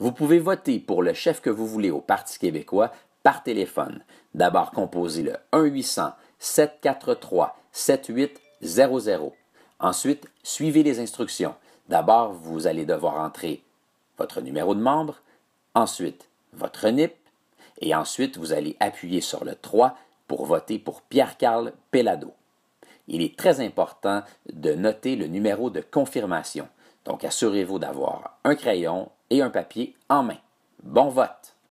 Vous pouvez voter pour le chef que vous voulez au Parti québécois par téléphone. D'abord, composez le 1-800-743-7800. Ensuite, suivez les instructions. D'abord, vous allez devoir entrer votre numéro de membre, ensuite votre NIP, et ensuite vous allez appuyer sur le 3 pour voter pour Pierre-Carl Pellado. Il est très important de noter le numéro de confirmation. Donc assurez-vous d'avoir un crayon et un papier en main. Bon vote!